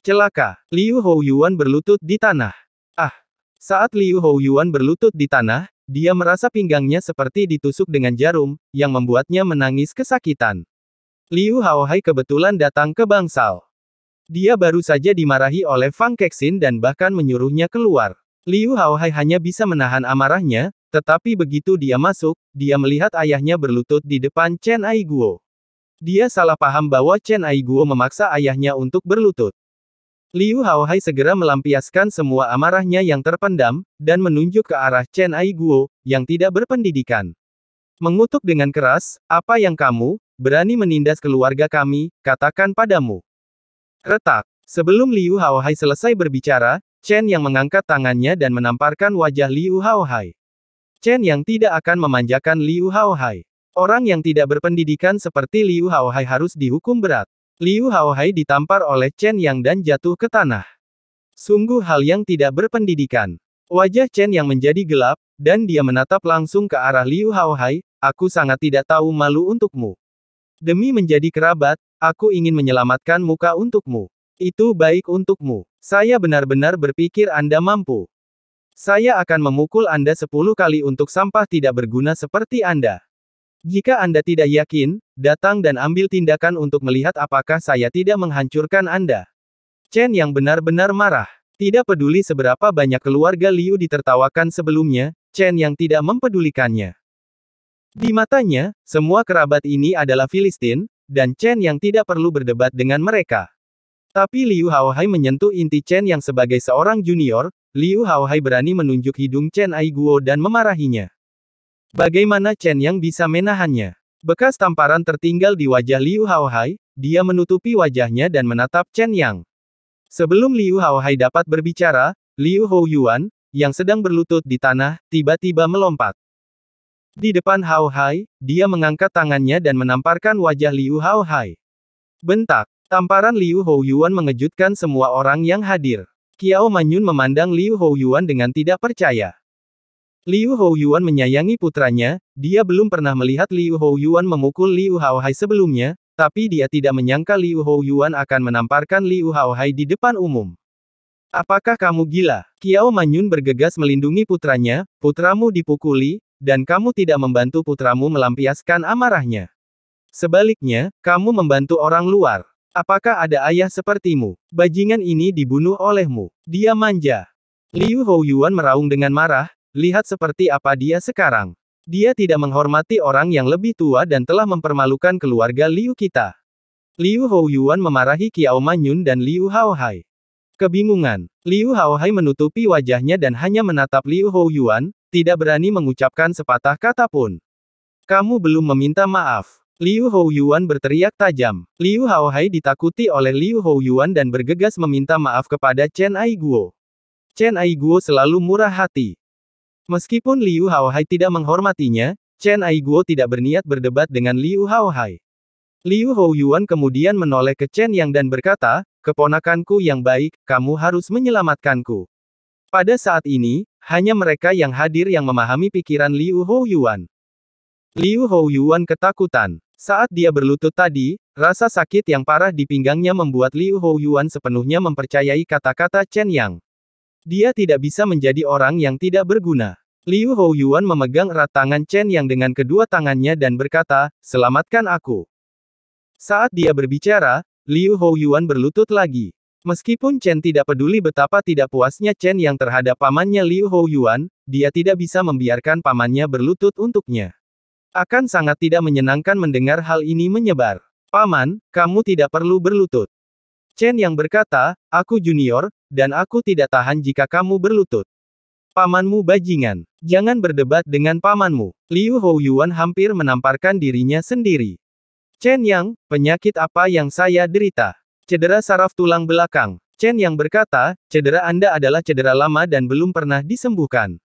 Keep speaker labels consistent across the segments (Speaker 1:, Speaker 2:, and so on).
Speaker 1: Celaka, Liu Houyuan berlutut di tanah. Ah! Saat Liu Houyuan berlutut di tanah, dia merasa pinggangnya seperti ditusuk dengan jarum, yang membuatnya menangis kesakitan. Liu Haohai kebetulan datang ke bangsal. Dia baru saja dimarahi oleh Fang Kexin dan bahkan menyuruhnya keluar. Liu Haohai hanya bisa menahan amarahnya, tetapi begitu dia masuk, dia melihat ayahnya berlutut di depan Chen Aiguo. Dia salah paham bahwa Chen Aiguo memaksa ayahnya untuk berlutut. Liu Haohai segera melampiaskan semua amarahnya yang terpendam, dan menunjuk ke arah Chen Aiguo, yang tidak berpendidikan. Mengutuk dengan keras, apa yang kamu, berani menindas keluarga kami, katakan padamu. Retak. Sebelum Liu Haohai selesai berbicara, Chen yang mengangkat tangannya dan menamparkan wajah Liu Haohai. Chen yang tidak akan memanjakan Liu Haohai. Orang yang tidak berpendidikan seperti Liu Haohai harus dihukum berat. Liu Haohai ditampar oleh Chen Yang dan jatuh ke tanah. Sungguh hal yang tidak berpendidikan. Wajah Chen Yang menjadi gelap, dan dia menatap langsung ke arah Liu Haohai, aku sangat tidak tahu malu untukmu. Demi menjadi kerabat, aku ingin menyelamatkan muka untukmu. Itu baik untukmu. Saya benar-benar berpikir Anda mampu. Saya akan memukul Anda sepuluh kali untuk sampah tidak berguna seperti Anda. Jika Anda tidak yakin, datang dan ambil tindakan untuk melihat apakah saya tidak menghancurkan Anda. Chen yang benar-benar marah. Tidak peduli seberapa banyak keluarga Liu ditertawakan sebelumnya, Chen yang tidak mempedulikannya. Di matanya, semua kerabat ini adalah Filistin, dan Chen yang tidak perlu berdebat dengan mereka. Tapi Liu Haohai menyentuh inti Chen yang sebagai seorang junior, Liu Haohai berani menunjuk hidung Chen Aiguo dan memarahinya. Bagaimana Chen Yang bisa menahannya? Bekas tamparan tertinggal di wajah Liu Haohai, dia menutupi wajahnya dan menatap Chen Yang. Sebelum Liu Haohai dapat berbicara, Liu Houyuan, yang sedang berlutut di tanah, tiba-tiba melompat. Di depan Haohai, dia mengangkat tangannya dan menamparkan wajah Liu Haohai. Bentak, tamparan Liu Houyuan mengejutkan semua orang yang hadir. Kiao Manyun memandang Liu Houyuan dengan tidak percaya. Liu Yuan menyayangi putranya, dia belum pernah melihat Liu Yuan memukul Liu Haohai sebelumnya, tapi dia tidak menyangka Liu Yuan akan menamparkan Liu Haohai di depan umum. Apakah kamu gila? Kiao Manyun bergegas melindungi putranya, putramu dipukuli, dan kamu tidak membantu putramu melampiaskan amarahnya. Sebaliknya, kamu membantu orang luar. Apakah ada ayah sepertimu? Bajingan ini dibunuh olehmu. Dia manja. Liu Yuan meraung dengan marah, Lihat seperti apa dia sekarang. Dia tidak menghormati orang yang lebih tua dan telah mempermalukan keluarga Liu kita. Liu Houyuan memarahi Qiao Manyun dan Liu Haohai. Kebingungan, Liu Haohai menutupi wajahnya dan hanya menatap Liu Houyuan, tidak berani mengucapkan sepatah kata pun. Kamu belum meminta maaf. Liu Houyuan berteriak tajam. Liu Haohai ditakuti oleh Liu Houyuan dan bergegas meminta maaf kepada Chen Aiguo. Chen Aiguo selalu murah hati. Meskipun Liu Haohai tidak menghormatinya, Chen Aiguo tidak berniat berdebat dengan Liu Haohai. Liu Houyuan kemudian menoleh ke Chen Yang dan berkata, Keponakanku yang baik, kamu harus menyelamatkanku. Pada saat ini, hanya mereka yang hadir yang memahami pikiran Liu Houyuan. Liu Houyuan ketakutan. Saat dia berlutut tadi, rasa sakit yang parah di pinggangnya membuat Liu Houyuan sepenuhnya mempercayai kata-kata Chen Yang. Dia tidak bisa menjadi orang yang tidak berguna. Liu Houyuan memegang erat tangan Chen yang dengan kedua tangannya dan berkata, selamatkan aku. Saat dia berbicara, Liu Houyuan berlutut lagi. Meskipun Chen tidak peduli betapa tidak puasnya Chen yang terhadap pamannya Liu Houyuan, dia tidak bisa membiarkan pamannya berlutut untuknya. Akan sangat tidak menyenangkan mendengar hal ini menyebar. Paman, kamu tidak perlu berlutut. Chen yang berkata, aku junior, dan aku tidak tahan jika kamu berlutut. Pamanmu bajingan. Jangan berdebat dengan pamanmu. Liu Houyuan hampir menamparkan dirinya sendiri. Chen Yang, penyakit apa yang saya derita? Cedera saraf tulang belakang. Chen Yang berkata, cedera Anda adalah cedera lama dan belum pernah disembuhkan.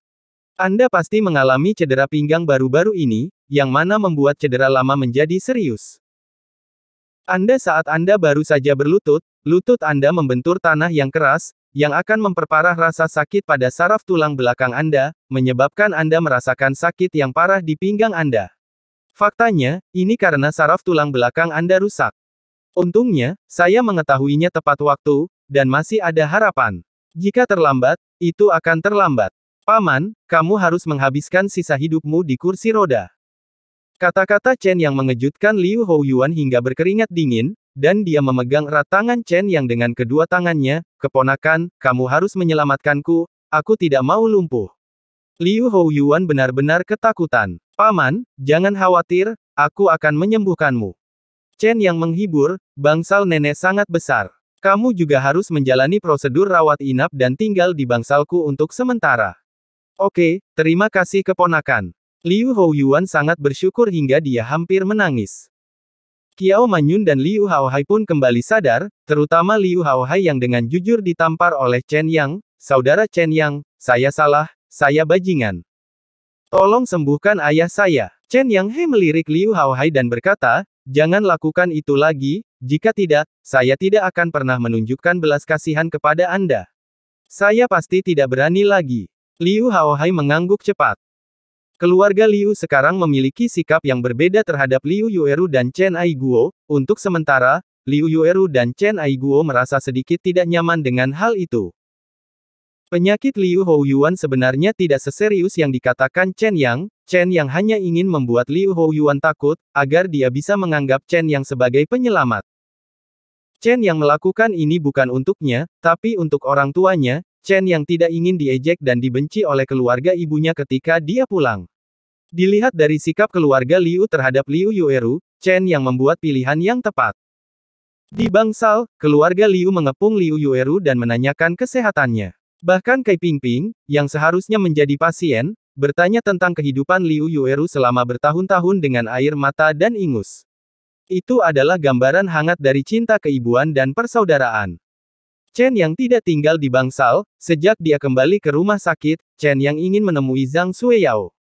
Speaker 1: Anda pasti mengalami cedera pinggang baru-baru ini, yang mana membuat cedera lama menjadi serius. Anda saat Anda baru saja berlutut, lutut Anda membentur tanah yang keras, yang akan memperparah rasa sakit pada saraf tulang belakang Anda, menyebabkan Anda merasakan sakit yang parah di pinggang Anda. Faktanya, ini karena saraf tulang belakang Anda rusak. Untungnya, saya mengetahuinya tepat waktu, dan masih ada harapan. Jika terlambat, itu akan terlambat. Paman, kamu harus menghabiskan sisa hidupmu di kursi roda. Kata-kata Chen yang mengejutkan Liu Houyuan hingga berkeringat dingin, dan dia memegang erat tangan Chen yang dengan kedua tangannya, keponakan, kamu harus menyelamatkanku, aku tidak mau lumpuh. Liu Houyuan benar-benar ketakutan. Paman, jangan khawatir, aku akan menyembuhkanmu. Chen yang menghibur, bangsal nenek sangat besar. Kamu juga harus menjalani prosedur rawat inap dan tinggal di bangsalku untuk sementara. Oke, terima kasih keponakan. Liu Houyuan sangat bersyukur hingga dia hampir menangis. Kiao Manyun dan Liu Haohai pun kembali sadar, terutama Liu Haohai yang dengan jujur ditampar oleh Chen Yang, saudara Chen Yang, saya salah, saya bajingan. Tolong sembuhkan ayah saya. Chen Yang He melirik Liu Haohai dan berkata, jangan lakukan itu lagi, jika tidak, saya tidak akan pernah menunjukkan belas kasihan kepada Anda. Saya pasti tidak berani lagi. Liu Haohai mengangguk cepat. Keluarga Liu sekarang memiliki sikap yang berbeda terhadap Liu Yueru dan Chen Aiguo. Untuk sementara, Liu Yueru dan Chen Aiguo merasa sedikit tidak nyaman dengan hal itu. Penyakit Liu Houyuan sebenarnya tidak seserius yang dikatakan Chen Yang, Chen Yang hanya ingin membuat Liu Houyuan takut, agar dia bisa menganggap Chen Yang sebagai penyelamat. Chen Yang melakukan ini bukan untuknya, tapi untuk orang tuanya, Chen yang tidak ingin diejek dan dibenci oleh keluarga ibunya ketika dia pulang. Dilihat dari sikap keluarga Liu terhadap Liu Yueru, Chen yang membuat pilihan yang tepat. Di bangsal, keluarga Liu mengepung Liu Yueru dan menanyakan kesehatannya. Bahkan Kai Pingping, yang seharusnya menjadi pasien, bertanya tentang kehidupan Liu Yueru selama bertahun-tahun dengan air mata dan ingus. Itu adalah gambaran hangat dari cinta keibuan dan persaudaraan. Chen yang tidak tinggal di Bangsal, sejak dia kembali ke rumah sakit, Chen yang ingin menemui Zhang Sueyao.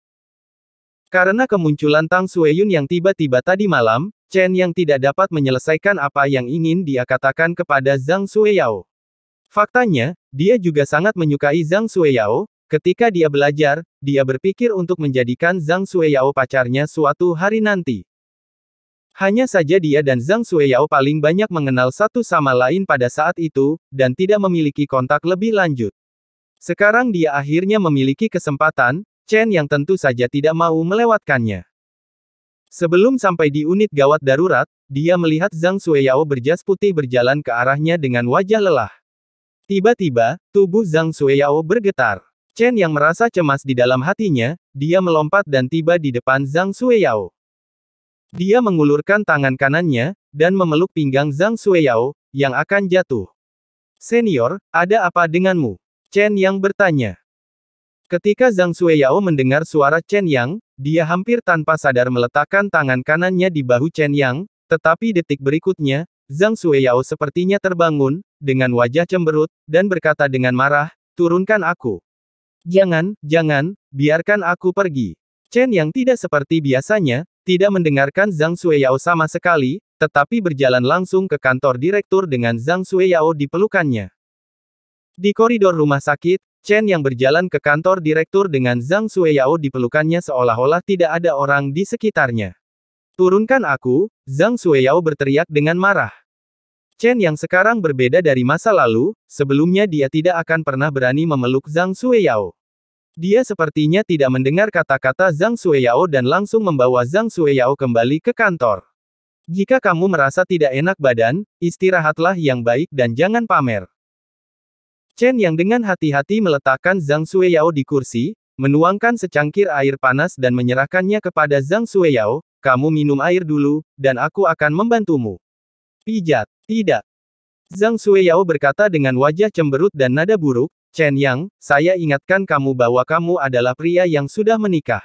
Speaker 1: Karena kemunculan Tang Sueyun yang tiba-tiba tadi malam, Chen yang tidak dapat menyelesaikan apa yang ingin dia katakan kepada Zhang Sueyao. Faktanya, dia juga sangat menyukai Zhang Sueyao, ketika dia belajar, dia berpikir untuk menjadikan Zhang Sueyao pacarnya suatu hari nanti. Hanya saja dia dan Zhang Xueyao paling banyak mengenal satu sama lain pada saat itu, dan tidak memiliki kontak lebih lanjut. Sekarang dia akhirnya memiliki kesempatan, Chen yang tentu saja tidak mau melewatkannya. Sebelum sampai di unit gawat darurat, dia melihat Zhang Xueyao berjas putih berjalan ke arahnya dengan wajah lelah. Tiba-tiba, tubuh Zhang Xueyao bergetar. Chen yang merasa cemas di dalam hatinya, dia melompat dan tiba di depan Zhang Xueyao. Dia mengulurkan tangan kanannya, dan memeluk pinggang Zhang Xueyao, yang akan jatuh. Senior, ada apa denganmu? Chen Yang bertanya. Ketika Zhang Xueyao mendengar suara Chen Yang, dia hampir tanpa sadar meletakkan tangan kanannya di bahu Chen Yang, tetapi detik berikutnya, Zhang Xueyao sepertinya terbangun, dengan wajah cemberut, dan berkata dengan marah, turunkan aku. Jangan, jangan, biarkan aku pergi. Chen Yang tidak seperti biasanya, tidak mendengarkan Zhang Xueyao sama sekali, tetapi berjalan langsung ke kantor direktur dengan Zhang Xueyao di pelukannya. Di koridor rumah sakit, Chen yang berjalan ke kantor direktur dengan Zhang Xueyao di pelukannya seolah-olah tidak ada orang di sekitarnya. Turunkan aku, Zhang Xueyao berteriak dengan marah. Chen yang sekarang berbeda dari masa lalu, sebelumnya dia tidak akan pernah berani memeluk Zhang Xueyao. Dia sepertinya tidak mendengar kata-kata Zhang Sueyao dan langsung membawa Zhang Sueyao kembali ke kantor. Jika kamu merasa tidak enak badan, istirahatlah yang baik dan jangan pamer. Chen yang dengan hati-hati meletakkan Zhang Sueyao di kursi, menuangkan secangkir air panas dan menyerahkannya kepada Zhang Sueyao, kamu minum air dulu, dan aku akan membantumu. Pijat, tidak. Zhang Sueyao berkata dengan wajah cemberut dan nada buruk, Chen Yang, saya ingatkan kamu bahwa kamu adalah pria yang sudah menikah.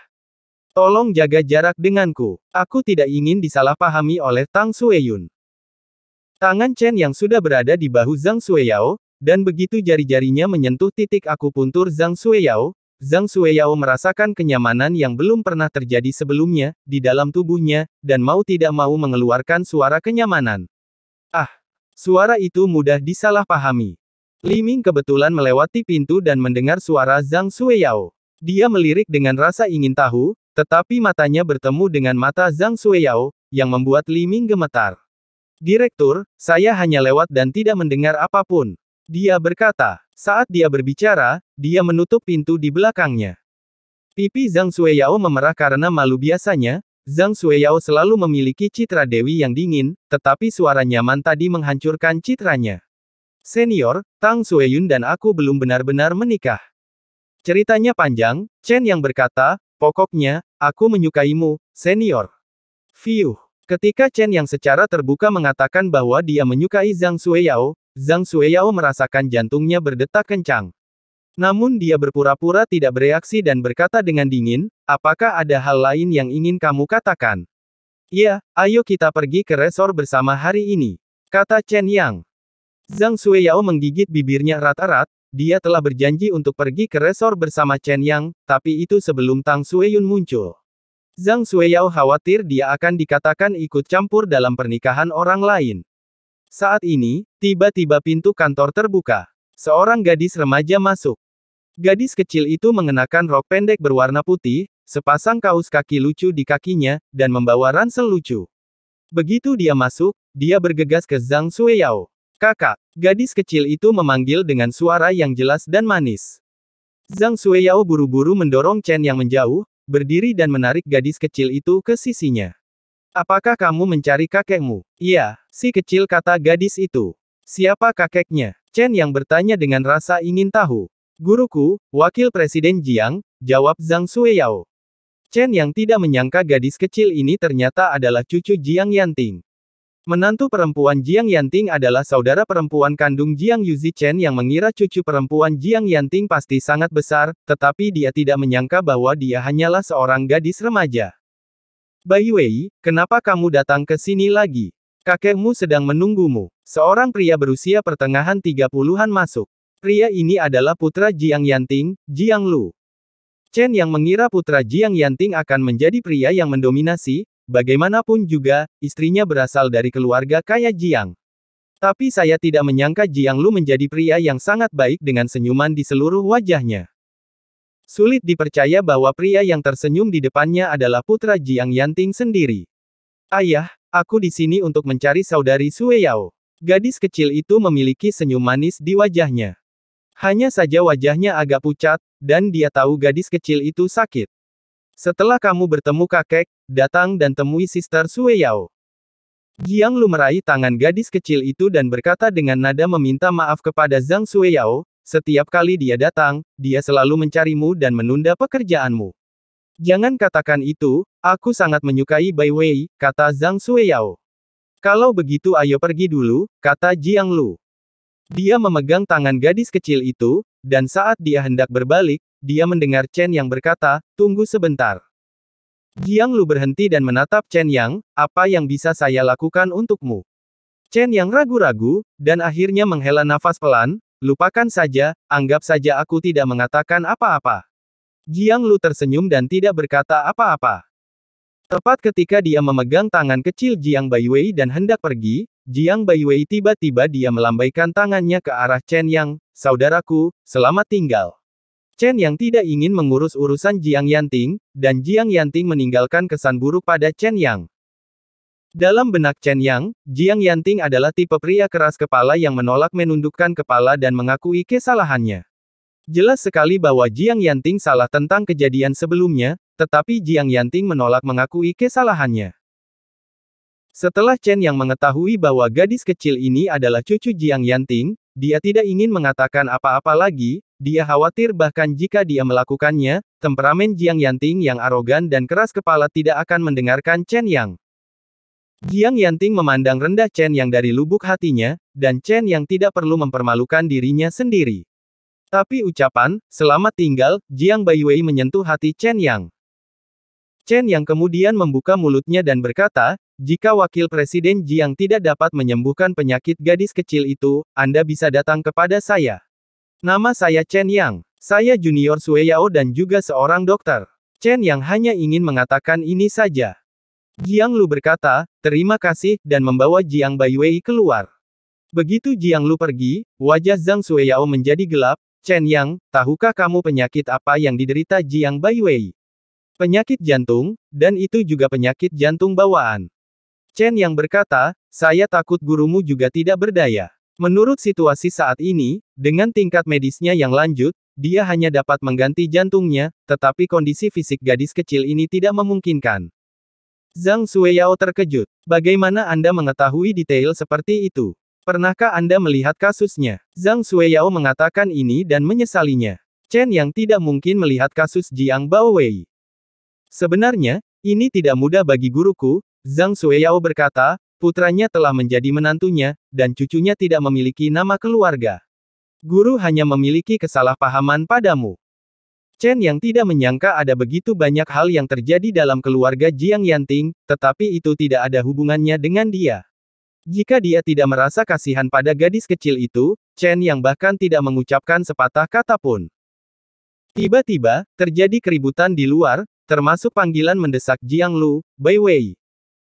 Speaker 1: Tolong jaga jarak denganku. Aku tidak ingin disalahpahami oleh Tang Sueyun. Tangan Chen Yang sudah berada di bahu Zhang Sueyao, dan begitu jari-jarinya menyentuh titik aku puntur Zhang Sueyao, Zhang Sueyao merasakan kenyamanan yang belum pernah terjadi sebelumnya, di dalam tubuhnya, dan mau tidak mau mengeluarkan suara kenyamanan. Ah! Suara itu mudah disalahpahami. Li Ming kebetulan melewati pintu dan mendengar suara Zhang Sueyao. Dia melirik dengan rasa ingin tahu, tetapi matanya bertemu dengan mata Zhang Sueyao, yang membuat Li Ming gemetar. Direktur, saya hanya lewat dan tidak mendengar apapun. Dia berkata, saat dia berbicara, dia menutup pintu di belakangnya. Pipi Zhang Sueyao memerah karena malu biasanya, Zhang Sueyao selalu memiliki citra dewi yang dingin, tetapi suara nyaman tadi menghancurkan citranya. Senior, Tang Sueyun dan aku belum benar-benar menikah. Ceritanya panjang, Chen yang berkata, pokoknya, aku menyukaimu, senior. Fiuh. Ketika Chen yang secara terbuka mengatakan bahwa dia menyukai Zhang Sueyao, Zhang Sueyao merasakan jantungnya berdetak kencang. Namun dia berpura-pura tidak bereaksi dan berkata dengan dingin, apakah ada hal lain yang ingin kamu katakan? Ya, ayo kita pergi ke resor bersama hari ini. Kata Chen Yang. Zhang Xueyao menggigit bibirnya erat-erat, dia telah berjanji untuk pergi ke resor bersama Chen Yang, tapi itu sebelum Tang Xueyun muncul. Zhang Xueyao khawatir dia akan dikatakan ikut campur dalam pernikahan orang lain. Saat ini, tiba-tiba pintu kantor terbuka. Seorang gadis remaja masuk. Gadis kecil itu mengenakan rok pendek berwarna putih, sepasang kaus kaki lucu di kakinya, dan membawa ransel lucu. Begitu dia masuk, dia bergegas ke Zhang Xueyao. Kakak, gadis kecil itu memanggil dengan suara yang jelas dan manis. Zhang Xueyao buru-buru mendorong Chen yang menjauh, berdiri dan menarik gadis kecil itu ke sisinya. Apakah kamu mencari kakekmu? Iya, si kecil kata gadis itu. Siapa kakeknya? Chen yang bertanya dengan rasa ingin tahu. Guruku, Wakil Presiden Jiang, jawab Zhang Xueyao. Chen yang tidak menyangka gadis kecil ini ternyata adalah cucu Jiang Yanting. Menantu perempuan Jiang Yanting adalah saudara perempuan kandung Jiang Yuzi Chen yang mengira cucu perempuan Jiang Yanting pasti sangat besar, tetapi dia tidak menyangka bahwa dia hanyalah seorang gadis remaja. By Wei, kenapa kamu datang ke sini lagi? Kakekmu sedang menunggumu. Seorang pria berusia pertengahan 30-an masuk. Pria ini adalah putra Jiang Yanting, Jiang Lu. Chen yang mengira putra Jiang Yanting akan menjadi pria yang mendominasi, Bagaimanapun juga, istrinya berasal dari keluarga kaya Jiang. Tapi saya tidak menyangka Jiang Lu menjadi pria yang sangat baik dengan senyuman di seluruh wajahnya. Sulit dipercaya bahwa pria yang tersenyum di depannya adalah putra Jiang Yanting sendiri. Ayah, aku di sini untuk mencari saudari Sue Yao. Gadis kecil itu memiliki senyum manis di wajahnya. Hanya saja wajahnya agak pucat, dan dia tahu gadis kecil itu sakit. Setelah kamu bertemu kakek, datang dan temui Sister Sue Yao. Jiang Lu meraih tangan gadis kecil itu dan berkata dengan nada meminta maaf kepada Zhang Sue Yao, setiap kali dia datang, dia selalu mencarimu dan menunda pekerjaanmu. Jangan katakan itu, aku sangat menyukai Bai Wei, kata Zhang Sue Yao. Kalau begitu ayo pergi dulu, kata Jiang Lu. Dia memegang tangan gadis kecil itu, dan saat dia hendak berbalik, dia mendengar Chen Yang berkata, tunggu sebentar. Jiang Lu berhenti dan menatap Chen Yang, apa yang bisa saya lakukan untukmu? Chen Yang ragu-ragu, dan akhirnya menghela nafas pelan, lupakan saja, anggap saja aku tidak mengatakan apa-apa. Jiang Lu tersenyum dan tidak berkata apa-apa. Tepat ketika dia memegang tangan kecil Jiang Baiwei dan hendak pergi, Jiang Baiwei tiba-tiba dia melambaikan tangannya ke arah Chen Yang, saudaraku, selamat tinggal. Chen Yang tidak ingin mengurus urusan Jiang Yanting, dan Jiang Yanting meninggalkan kesan buruk pada Chen Yang. Dalam benak Chen Yang, Jiang Yanting adalah tipe pria keras kepala yang menolak menundukkan kepala dan mengakui kesalahannya. Jelas sekali bahwa Jiang Yanting salah tentang kejadian sebelumnya, tetapi Jiang Yanting menolak mengakui kesalahannya. Setelah Chen yang mengetahui bahwa gadis kecil ini adalah cucu Jiang Yanting, dia tidak ingin mengatakan apa-apa lagi, dia khawatir bahkan jika dia melakukannya, temperamen Jiang Yanting yang arogan dan keras kepala tidak akan mendengarkan Chen Yang. Jiang Yanting memandang rendah Chen Yang dari lubuk hatinya, dan Chen Yang tidak perlu mempermalukan dirinya sendiri. Tapi ucapan, selamat tinggal, Jiang Baiwei menyentuh hati Chen Yang. Chen yang kemudian membuka mulutnya dan berkata, jika wakil presiden Jiang tidak dapat menyembuhkan penyakit gadis kecil itu, Anda bisa datang kepada saya. Nama saya Chen Yang. Saya junior Sue Yao dan juga seorang dokter. Chen Yang hanya ingin mengatakan ini saja. Jiang Lu berkata, terima kasih, dan membawa Jiang Baiwei keluar. Begitu Jiang Lu pergi, wajah Zhang Sue Yao menjadi gelap, Chen Yang, tahukah kamu penyakit apa yang diderita Jiang Baiwei? Penyakit jantung, dan itu juga penyakit jantung bawaan. Chen yang berkata, saya takut gurumu juga tidak berdaya. Menurut situasi saat ini, dengan tingkat medisnya yang lanjut, dia hanya dapat mengganti jantungnya, tetapi kondisi fisik gadis kecil ini tidak memungkinkan. Zhang Sueyao terkejut. Bagaimana Anda mengetahui detail seperti itu? Pernahkah Anda melihat kasusnya? Zhang Sueyao mengatakan ini dan menyesalinya. Chen yang tidak mungkin melihat kasus Jiang Baowei. Sebenarnya, ini tidak mudah bagi guruku, Zhang Sueyao berkata, putranya telah menjadi menantunya, dan cucunya tidak memiliki nama keluarga. Guru hanya memiliki kesalahpahaman padamu. Chen yang tidak menyangka ada begitu banyak hal yang terjadi dalam keluarga Jiang Yanting, tetapi itu tidak ada hubungannya dengan dia. Jika dia tidak merasa kasihan pada gadis kecil itu, Chen yang bahkan tidak mengucapkan sepatah kata pun. Tiba-tiba, terjadi keributan di luar, termasuk panggilan mendesak Jiang Lu, Bai Wei.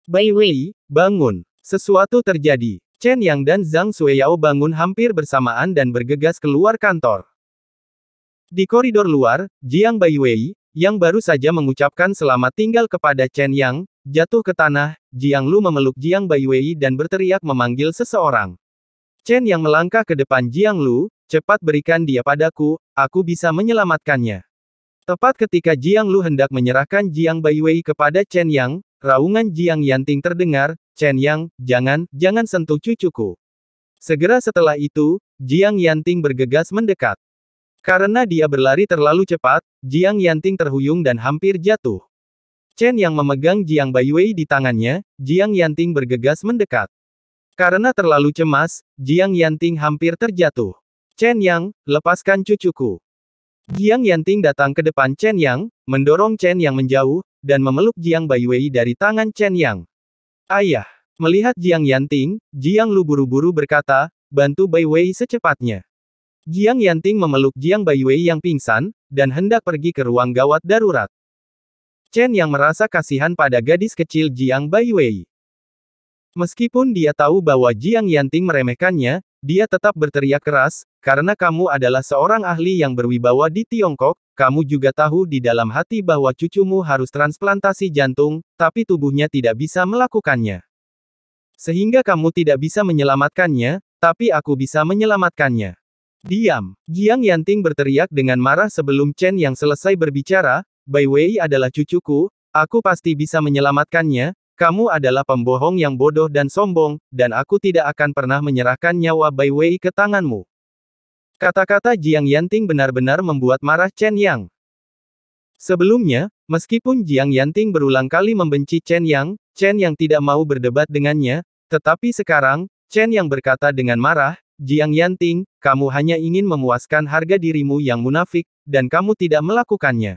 Speaker 1: Bai Wei, bangun. Sesuatu terjadi. Chen Yang dan Zhang Sueyao bangun hampir bersamaan dan bergegas keluar kantor. Di koridor luar, Jiang Bai Wei yang baru saja mengucapkan selamat tinggal kepada Chen Yang, jatuh ke tanah, Jiang Lu memeluk Jiang Bai Wei dan berteriak memanggil seseorang. Chen Yang melangkah ke depan Jiang Lu, cepat berikan dia padaku, aku bisa menyelamatkannya. Tepat ketika Jiang Lu hendak menyerahkan Jiang Baiwei kepada Chen Yang, raungan Jiang Yanting terdengar, Chen Yang, jangan, jangan sentuh cucuku. Segera setelah itu, Jiang Yanting bergegas mendekat. Karena dia berlari terlalu cepat, Jiang Yanting terhuyung dan hampir jatuh. Chen yang memegang Jiang Baiwei di tangannya, Jiang Yanting bergegas mendekat. Karena terlalu cemas, Jiang Yanting hampir terjatuh. Chen Yang, lepaskan cucuku. Jiang Yanting datang ke depan Chen Yang, mendorong Chen Yang menjauh, dan memeluk Jiang Baiwei dari tangan Chen Yang. Ayah, melihat Jiang Yanting, Jiang Lu buru-buru berkata, bantu Baiwei secepatnya. Jiang Yanting memeluk Jiang Baiwei yang pingsan, dan hendak pergi ke ruang gawat darurat. Chen Yang merasa kasihan pada gadis kecil Jiang Baiwei. Meskipun dia tahu bahwa Jiang Yanting meremehkannya, dia tetap berteriak keras, karena kamu adalah seorang ahli yang berwibawa di Tiongkok, kamu juga tahu di dalam hati bahwa cucumu harus transplantasi jantung, tapi tubuhnya tidak bisa melakukannya. Sehingga kamu tidak bisa menyelamatkannya, tapi aku bisa menyelamatkannya. Diam. Jiang Yanting berteriak dengan marah sebelum Chen yang selesai berbicara, Bai Wei adalah cucuku, aku pasti bisa menyelamatkannya, kamu adalah pembohong yang bodoh dan sombong, dan aku tidak akan pernah menyerahkan nyawa Bai Wei ke tanganmu. Kata-kata Jiang Yanting benar-benar membuat marah Chen Yang. Sebelumnya, meskipun Jiang Yanting berulang kali membenci Chen Yang, Chen Yang tidak mau berdebat dengannya, tetapi sekarang, Chen Yang berkata dengan marah, Jiang Yanting, kamu hanya ingin memuaskan harga dirimu yang munafik, dan kamu tidak melakukannya.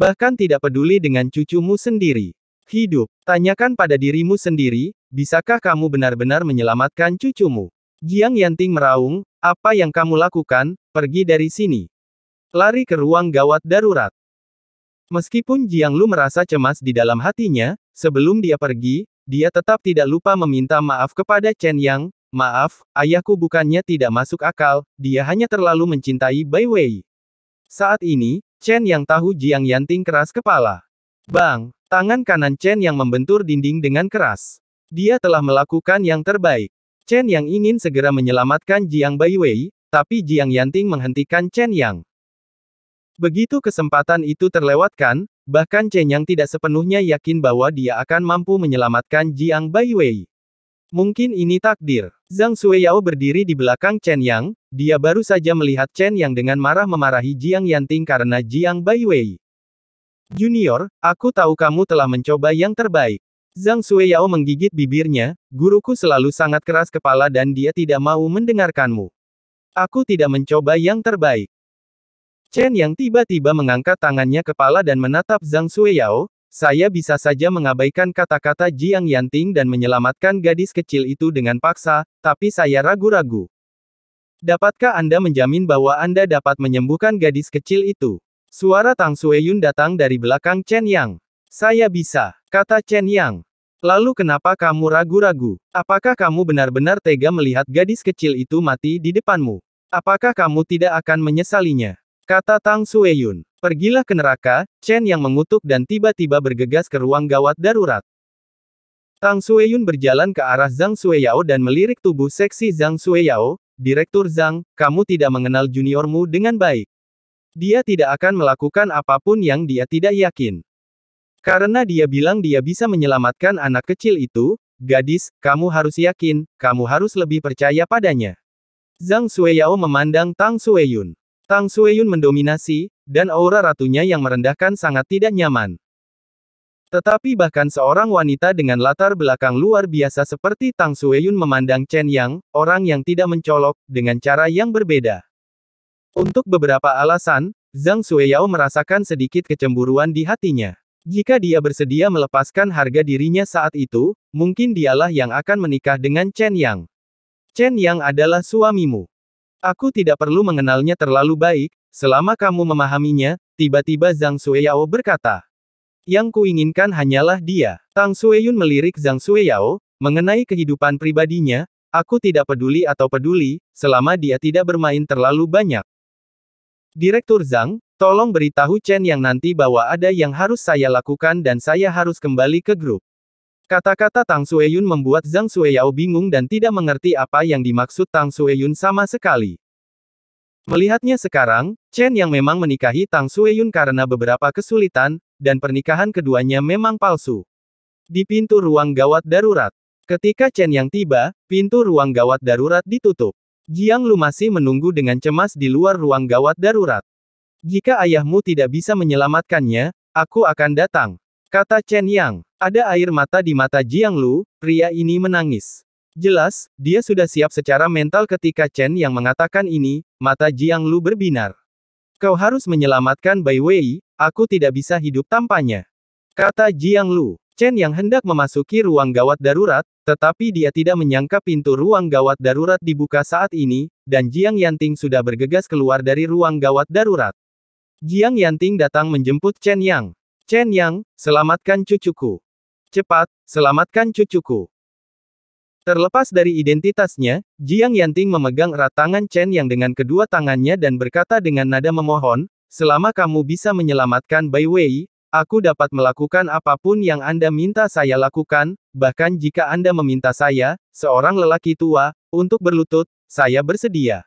Speaker 1: Bahkan tidak peduli dengan cucumu sendiri. Hidup, tanyakan pada dirimu sendiri, bisakah kamu benar-benar menyelamatkan cucumu? Jiang Yanting meraung, apa yang kamu lakukan, pergi dari sini. Lari ke ruang gawat darurat. Meskipun Jiang Lu merasa cemas di dalam hatinya, sebelum dia pergi, dia tetap tidak lupa meminta maaf kepada Chen Yang, maaf, ayahku bukannya tidak masuk akal, dia hanya terlalu mencintai Bai Wei. Saat ini, Chen Yang tahu Jiang Yanting keras kepala. Bang, Tangan kanan Chen yang membentur dinding dengan keras. Dia telah melakukan yang terbaik. Chen yang ingin segera menyelamatkan Jiang Baiwei, tapi Jiang Yanting menghentikan Chen Yang. Begitu kesempatan itu terlewatkan, bahkan Chen Yang tidak sepenuhnya yakin bahwa dia akan mampu menyelamatkan Jiang Baiwei. Mungkin ini takdir. Zhang Sueyao berdiri di belakang Chen Yang, dia baru saja melihat Chen Yang dengan marah memarahi Jiang Yanting karena Jiang Baiwei. Junior, aku tahu kamu telah mencoba yang terbaik. Zhang Sueyao menggigit bibirnya, guruku selalu sangat keras kepala dan dia tidak mau mendengarkanmu. Aku tidak mencoba yang terbaik. Chen yang tiba-tiba mengangkat tangannya kepala dan menatap Zhang Sueyao, saya bisa saja mengabaikan kata-kata Jiang Yanting dan menyelamatkan gadis kecil itu dengan paksa, tapi saya ragu-ragu. Dapatkah Anda menjamin bahwa Anda dapat menyembuhkan gadis kecil itu? Suara Tang Sueyun datang dari belakang Chen Yang. Saya bisa, kata Chen Yang. Lalu kenapa kamu ragu-ragu? Apakah kamu benar-benar tega melihat gadis kecil itu mati di depanmu? Apakah kamu tidak akan menyesalinya? Kata Tang Sueyun. Pergilah ke neraka, Chen Yang mengutuk dan tiba-tiba bergegas ke ruang gawat darurat. Tang Sueyun berjalan ke arah Zhang Sueyao dan melirik tubuh seksi Zhang Sueyao, Direktur Zhang, kamu tidak mengenal juniormu dengan baik. Dia tidak akan melakukan apapun yang dia tidak yakin. Karena dia bilang dia bisa menyelamatkan anak kecil itu, gadis, kamu harus yakin, kamu harus lebih percaya padanya. Zhang Sueyao memandang Tang Sueyun. Tang Sueyun mendominasi, dan aura ratunya yang merendahkan sangat tidak nyaman. Tetapi bahkan seorang wanita dengan latar belakang luar biasa seperti Tang Sueyun memandang Chen Yang, orang yang tidak mencolok, dengan cara yang berbeda. Untuk beberapa alasan, Zhang Xueyao merasakan sedikit kecemburuan di hatinya. Jika dia bersedia melepaskan harga dirinya saat itu, mungkin dialah yang akan menikah dengan Chen Yang. Chen Yang adalah suamimu. Aku tidak perlu mengenalnya terlalu baik, selama kamu memahaminya, tiba-tiba Zhang Xueyao berkata. Yang kuinginkan hanyalah dia. Tang Xueyun melirik Zhang Xueyao, mengenai kehidupan pribadinya, aku tidak peduli atau peduli, selama dia tidak bermain terlalu banyak. Direktur Zhang, tolong beritahu Chen yang nanti bahwa ada yang harus saya lakukan dan saya harus kembali ke grup. Kata-kata Tang Sueyun membuat Zhang Sueyao bingung dan tidak mengerti apa yang dimaksud Tang Sueyun sama sekali. Melihatnya sekarang, Chen yang memang menikahi Tang Sueyun karena beberapa kesulitan, dan pernikahan keduanya memang palsu. Di pintu ruang gawat darurat. Ketika Chen yang tiba, pintu ruang gawat darurat ditutup. Jiang Lu masih menunggu dengan cemas di luar ruang gawat darurat. Jika ayahmu tidak bisa menyelamatkannya, aku akan datang. Kata Chen Yang. Ada air mata di mata Jiang Lu, pria ini menangis. Jelas, dia sudah siap secara mental ketika Chen Yang mengatakan ini, mata Jiang Lu berbinar. Kau harus menyelamatkan Bai Wei, aku tidak bisa hidup tanpanya. Kata Jiang Lu. Chen yang hendak memasuki ruang gawat darurat, tetapi dia tidak menyangka pintu ruang gawat darurat dibuka saat ini, dan Jiang Yanting sudah bergegas keluar dari ruang gawat darurat. Jiang Yanting datang menjemput Chen Yang. Chen Yang, selamatkan cucuku. Cepat, selamatkan cucuku. Terlepas dari identitasnya, Jiang Yanting memegang erat tangan Chen Yang dengan kedua tangannya dan berkata dengan nada memohon, Selama kamu bisa menyelamatkan Bai Wei, Aku dapat melakukan apapun yang Anda minta saya lakukan, bahkan jika Anda meminta saya, seorang lelaki tua, untuk berlutut, saya bersedia.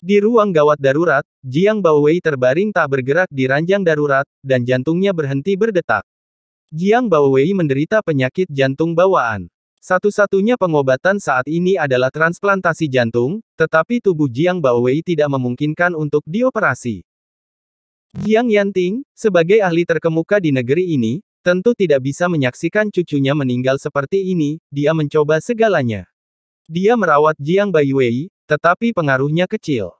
Speaker 1: Di ruang gawat darurat, Jiang Baowei terbaring tak bergerak di ranjang darurat, dan jantungnya berhenti berdetak. Jiang Baowei menderita penyakit jantung bawaan. Satu-satunya pengobatan saat ini adalah transplantasi jantung, tetapi tubuh Jiang Baowei tidak memungkinkan untuk dioperasi. Jiang Yanting, sebagai ahli terkemuka di negeri ini, tentu tidak bisa menyaksikan cucunya meninggal seperti ini, dia mencoba segalanya. Dia merawat Jiang Baiwei, tetapi pengaruhnya kecil.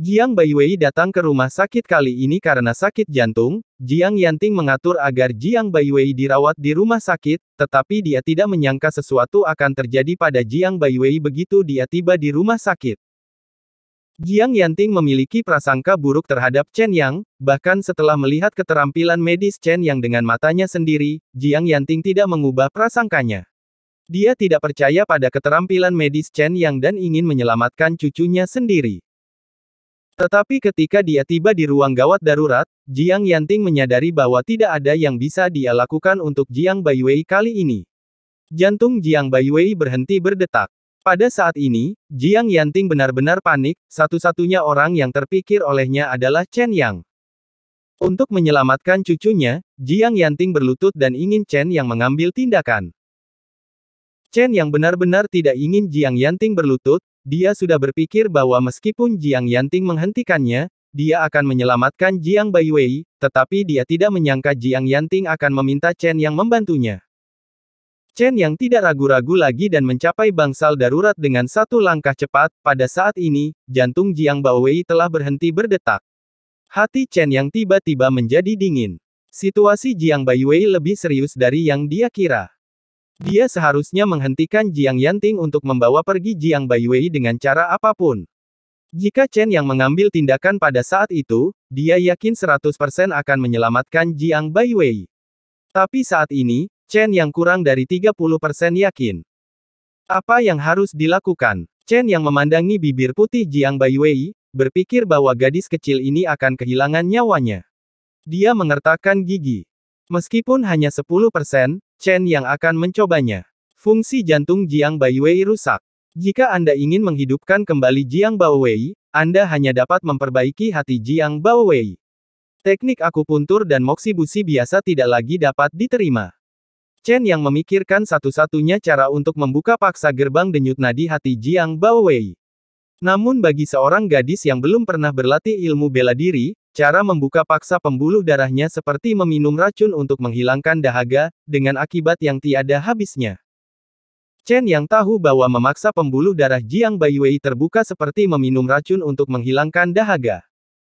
Speaker 1: Jiang Baiwei datang ke rumah sakit kali ini karena sakit jantung, Jiang Yanting mengatur agar Jiang Baiwei dirawat di rumah sakit, tetapi dia tidak menyangka sesuatu akan terjadi pada Jiang Baiwei begitu dia tiba di rumah sakit. Jiang Yanting memiliki prasangka buruk terhadap Chen Yang, bahkan setelah melihat keterampilan medis Chen Yang dengan matanya sendiri, Jiang Yanting tidak mengubah prasangkanya. Dia tidak percaya pada keterampilan medis Chen Yang dan ingin menyelamatkan cucunya sendiri. Tetapi ketika dia tiba di ruang gawat darurat, Jiang Yanting menyadari bahwa tidak ada yang bisa dia lakukan untuk Jiang Baiwei kali ini. Jantung Jiang Baiwei berhenti berdetak. Pada saat ini, Jiang Yanting benar-benar panik, satu-satunya orang yang terpikir olehnya adalah Chen Yang. Untuk menyelamatkan cucunya, Jiang Yanting berlutut dan ingin Chen Yang mengambil tindakan. Chen Yang benar-benar tidak ingin Jiang Yanting berlutut, dia sudah berpikir bahwa meskipun Jiang Yanting menghentikannya, dia akan menyelamatkan Jiang Baiwei, tetapi dia tidak menyangka Jiang Yanting akan meminta Chen Yang membantunya. Chen yang tidak ragu-ragu lagi dan mencapai bangsal darurat dengan satu langkah cepat, pada saat ini, jantung Jiang Baowei telah berhenti berdetak. Hati Chen yang tiba-tiba menjadi dingin. Situasi Jiang Baiwei lebih serius dari yang dia kira. Dia seharusnya menghentikan Jiang Yanting untuk membawa pergi Jiang Baiwei dengan cara apapun. Jika Chen yang mengambil tindakan pada saat itu, dia yakin 100% akan menyelamatkan Jiang Baiwei. Tapi saat ini, Chen yang kurang dari 30% yakin. Apa yang harus dilakukan? Chen yang memandangi bibir putih Jiang Baiwei, berpikir bahwa gadis kecil ini akan kehilangan nyawanya. Dia mengertakkan gigi. Meskipun hanya 10%, Chen yang akan mencobanya. Fungsi jantung Jiang Baiwei rusak. Jika Anda ingin menghidupkan kembali Jiang Wei, Anda hanya dapat memperbaiki hati Jiang Wei. Teknik akupuntur dan moksibusi biasa tidak lagi dapat diterima. Chen yang memikirkan satu-satunya cara untuk membuka paksa gerbang denyut nadi hati Jiang Baowei. Namun bagi seorang gadis yang belum pernah berlatih ilmu bela diri, cara membuka paksa pembuluh darahnya seperti meminum racun untuk menghilangkan dahaga, dengan akibat yang tiada habisnya. Chen yang tahu bahwa memaksa pembuluh darah Jiang Baiwei terbuka seperti meminum racun untuk menghilangkan dahaga.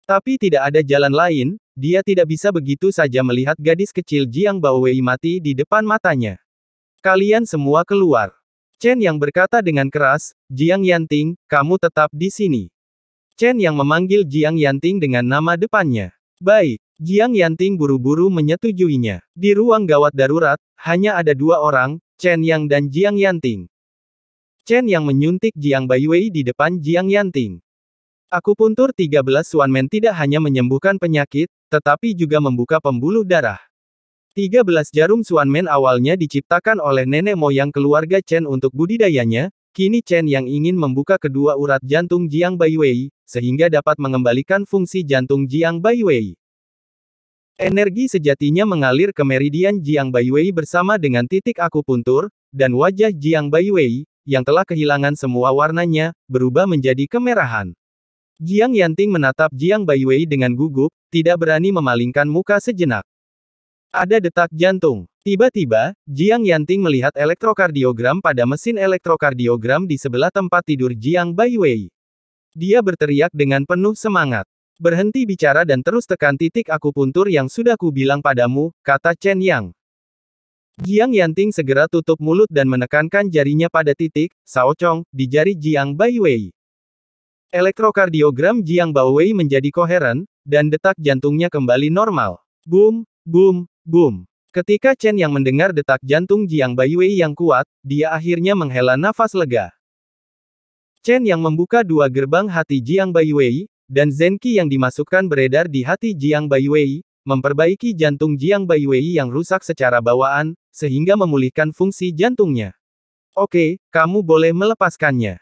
Speaker 1: Tapi tidak ada jalan lain, dia tidak bisa begitu saja melihat gadis kecil Jiang Baowei mati di depan matanya. Kalian semua keluar. Chen yang berkata dengan keras, Jiang Yanting, kamu tetap di sini. Chen yang memanggil Jiang Yanting dengan nama depannya. Baik, Jiang Yanting buru-buru menyetujuinya. Di ruang gawat darurat, hanya ada dua orang, Chen Yang dan Jiang Yanting. Chen Yang menyuntik Jiang Baiwei di depan Jiang Yanting. Aku Akupuntur 13 Suanmen tidak hanya menyembuhkan penyakit, tetapi juga membuka pembuluh darah. 13 jarum Suanmen awalnya diciptakan oleh nenek moyang keluarga Chen untuk budidayanya, kini Chen yang ingin membuka kedua urat jantung Jiang Baiwei, sehingga dapat mengembalikan fungsi jantung Jiang Baiwei. Energi sejatinya mengalir ke meridian Jiang Baiwei bersama dengan titik akupuntur, dan wajah Jiang Baiwei, yang telah kehilangan semua warnanya, berubah menjadi kemerahan. Jiang Yanting menatap Jiang Baiwei dengan gugup, tidak berani memalingkan muka sejenak. Ada detak jantung. Tiba-tiba, Jiang Yanting melihat elektrokardiogram pada mesin elektrokardiogram di sebelah tempat tidur Jiang Baiwei. Dia berteriak dengan penuh semangat. Berhenti bicara dan terus tekan titik akupuntur yang sudah kubilang padamu, kata Chen Yang. Jiang Yanting segera tutup mulut dan menekankan jarinya pada titik, saocong, di jari Jiang Baiwei. Elektrokardiogram Jiang Baowei menjadi koheren, dan detak jantungnya kembali normal. Boom, boom, boom. Ketika Chen yang mendengar detak jantung Jiang Baiwei yang kuat, dia akhirnya menghela nafas lega. Chen yang membuka dua gerbang hati Jiang Baiwei dan Zenki yang dimasukkan beredar di hati Jiang Baiwei memperbaiki jantung Jiang Baiwei yang rusak secara bawaan, sehingga memulihkan fungsi jantungnya. Oke, kamu boleh melepaskannya.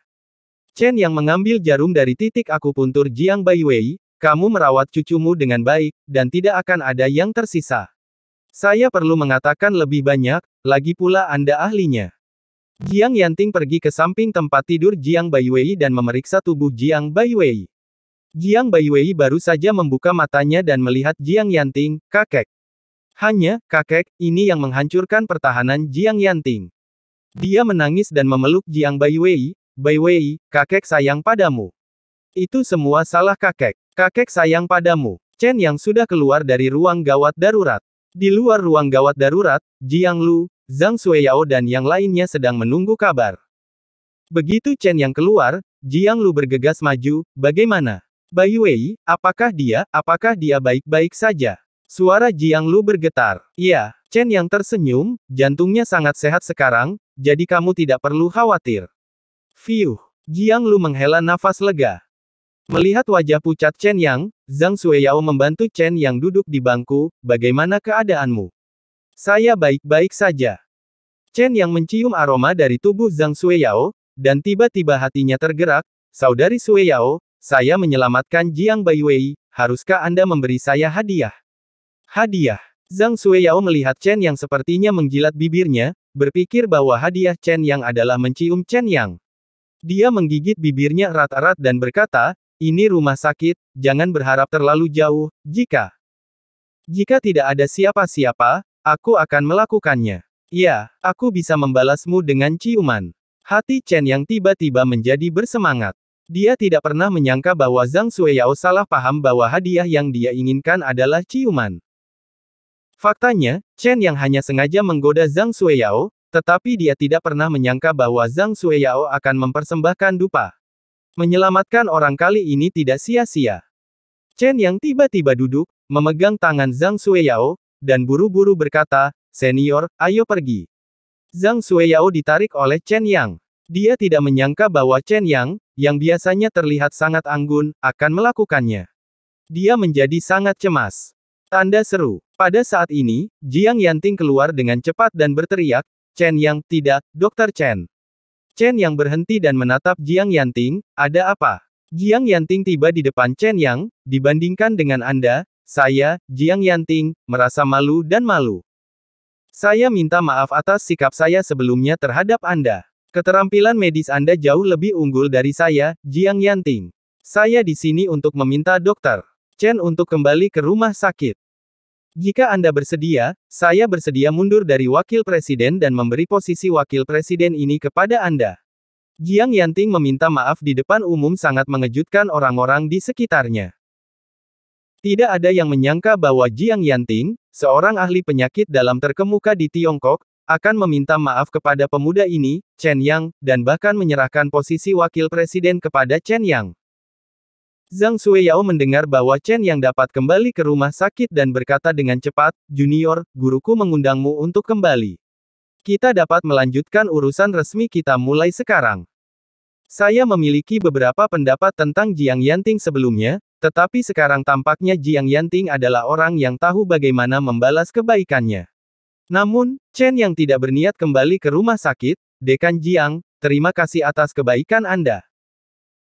Speaker 1: Chen yang mengambil jarum dari titik aku puntur Jiang Baiwei, kamu merawat cucumu dengan baik, dan tidak akan ada yang tersisa. Saya perlu mengatakan lebih banyak, lagi pula Anda ahlinya. Jiang Yanting pergi ke samping tempat tidur Jiang Baiwei dan memeriksa tubuh Jiang Baiwei. Jiang Baiwei baru saja membuka matanya dan melihat Jiang Yanting, kakek. Hanya, kakek, ini yang menghancurkan pertahanan Jiang Yanting. Dia menangis dan memeluk Jiang Baiwei, Bai Wei, kakek sayang padamu. Itu semua salah kakek. Kakek sayang padamu. Chen yang sudah keluar dari ruang gawat darurat. Di luar ruang gawat darurat, Jiang Lu, Zhang Sueyao dan yang lainnya sedang menunggu kabar. Begitu Chen yang keluar, Jiang Lu bergegas maju, bagaimana? Bai Wei, apakah dia, apakah dia baik-baik saja? Suara Jiang Lu bergetar. Iya, Chen yang tersenyum, jantungnya sangat sehat sekarang, jadi kamu tidak perlu khawatir. Fiuh. Jiang Lu menghela nafas lega. Melihat wajah pucat Chen Yang, Zhang Sueyao membantu Chen Yang duduk di bangku, bagaimana keadaanmu? Saya baik-baik saja. Chen Yang mencium aroma dari tubuh Zhang Sueyao, dan tiba-tiba hatinya tergerak, Saudari Sueyao, saya menyelamatkan Jiang Baiwei, haruskah Anda memberi saya hadiah? Hadiah. Zhang Sueyao melihat Chen Yang sepertinya menjilat bibirnya, berpikir bahwa hadiah Chen Yang adalah mencium Chen Yang. Dia menggigit bibirnya erat-erat dan berkata, ini rumah sakit, jangan berharap terlalu jauh, jika jika tidak ada siapa-siapa, aku akan melakukannya. Ya, aku bisa membalasmu dengan ciuman. Hati Chen yang tiba-tiba menjadi bersemangat. Dia tidak pernah menyangka bahwa Zhang Xueyao salah paham bahwa hadiah yang dia inginkan adalah ciuman. Faktanya, Chen yang hanya sengaja menggoda Zhang Xueyao. Tetapi dia tidak pernah menyangka bahwa Zhang Sueyao akan mempersembahkan dupa. Menyelamatkan orang kali ini tidak sia-sia. Chen yang tiba-tiba duduk, memegang tangan Zhang Sueyao, dan buru-buru berkata, Senior, ayo pergi. Zhang Sueyao ditarik oleh Chen Yang. Dia tidak menyangka bahwa Chen Yang, yang biasanya terlihat sangat anggun, akan melakukannya. Dia menjadi sangat cemas. Tanda seru. Pada saat ini, Jiang Yanting keluar dengan cepat dan berteriak, Chen Yang, tidak, Dokter Chen. Chen Yang berhenti dan menatap Jiang Yanting, ada apa? Jiang Yanting tiba di depan Chen Yang, dibandingkan dengan Anda, saya, Jiang Yanting, merasa malu dan malu. Saya minta maaf atas sikap saya sebelumnya terhadap Anda. Keterampilan medis Anda jauh lebih unggul dari saya, Jiang Yanting. Saya di sini untuk meminta dokter Chen untuk kembali ke rumah sakit. Jika Anda bersedia, saya bersedia mundur dari wakil presiden dan memberi posisi wakil presiden ini kepada Anda. Jiang Yanting meminta maaf di depan umum sangat mengejutkan orang-orang di sekitarnya. Tidak ada yang menyangka bahwa Jiang Yanting, seorang ahli penyakit dalam terkemuka di Tiongkok, akan meminta maaf kepada pemuda ini, Chen Yang, dan bahkan menyerahkan posisi wakil presiden kepada Chen Yang. Zhang Xueyao mendengar bahwa Chen yang dapat kembali ke rumah sakit dan berkata dengan cepat, Junior, guruku mengundangmu untuk kembali. Kita dapat melanjutkan urusan resmi kita mulai sekarang. Saya memiliki beberapa pendapat tentang Jiang Yanting sebelumnya, tetapi sekarang tampaknya Jiang Yanting adalah orang yang tahu bagaimana membalas kebaikannya. Namun, Chen yang tidak berniat kembali ke rumah sakit, Dekan Jiang, terima kasih atas kebaikan Anda.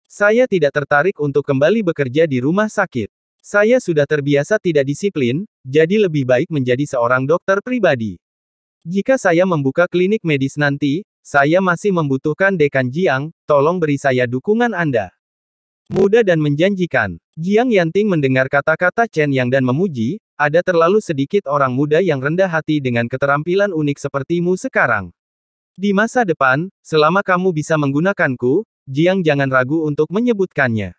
Speaker 1: Saya tidak tertarik untuk kembali bekerja di rumah sakit. Saya sudah terbiasa tidak disiplin, jadi lebih baik menjadi seorang dokter pribadi. Jika saya membuka klinik medis nanti, saya masih membutuhkan dekan Jiang, tolong beri saya dukungan Anda. Muda dan menjanjikan. Jiang Yanting mendengar kata-kata Chen Yang dan memuji, ada terlalu sedikit orang muda yang rendah hati dengan keterampilan unik sepertimu sekarang. Di masa depan, selama kamu bisa menggunakanku, Jiang jangan ragu untuk menyebutkannya.